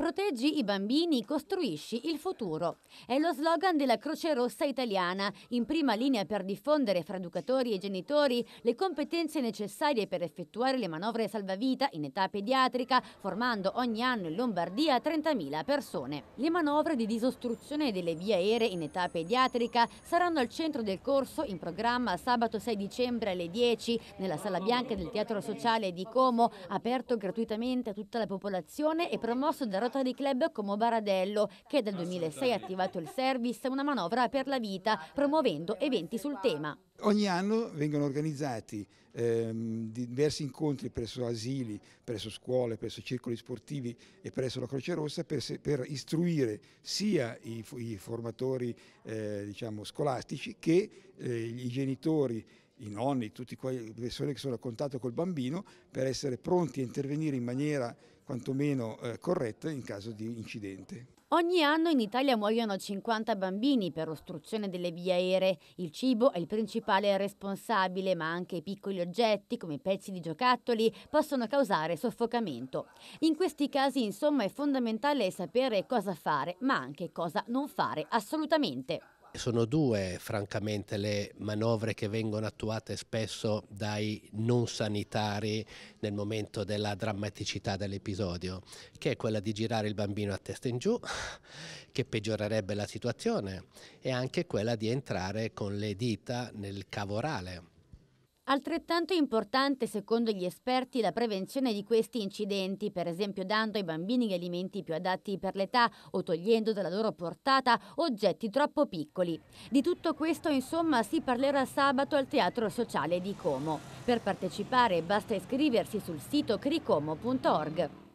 Proteggi i bambini, costruisci il futuro. È lo slogan della Croce Rossa italiana, in prima linea per diffondere fra educatori e genitori le competenze necessarie per effettuare le manovre salvavita in età pediatrica, formando ogni anno in Lombardia 30.000 persone. Le manovre di disostruzione delle vie aeree in età pediatrica saranno al centro del corso in programma sabato 6 dicembre alle 10 nella Sala Bianca del Teatro Sociale di Como, aperto gratuitamente a tutta la popolazione e promosso da lavoratori club come Baradello, che dal 2006 ha attivato il service Una manovra per la vita, promuovendo eventi sul tema. Ogni anno vengono organizzati ehm, diversi incontri presso asili, presso scuole, presso circoli sportivi e presso la Croce Rossa per, per istruire sia i, i formatori eh, diciamo, scolastici che eh, i genitori i nonni, tutte quelle persone che sono a contatto col bambino per essere pronti a intervenire in maniera quantomeno eh, corretta in caso di incidente. Ogni anno in Italia muoiono 50 bambini per ostruzione delle vie aeree. Il cibo è il principale responsabile, ma anche piccoli oggetti come pezzi di giocattoli possono causare soffocamento. In questi casi, insomma, è fondamentale sapere cosa fare, ma anche cosa non fare assolutamente. Sono due francamente le manovre che vengono attuate spesso dai non sanitari nel momento della drammaticità dell'episodio, che è quella di girare il bambino a testa in giù, che peggiorerebbe la situazione, e anche quella di entrare con le dita nel cavo orale Altrettanto importante, secondo gli esperti, la prevenzione di questi incidenti, per esempio dando ai bambini gli alimenti più adatti per l'età o togliendo dalla loro portata oggetti troppo piccoli. Di tutto questo, insomma, si parlerà sabato al Teatro Sociale di Como. Per partecipare basta iscriversi sul sito cricomo.org.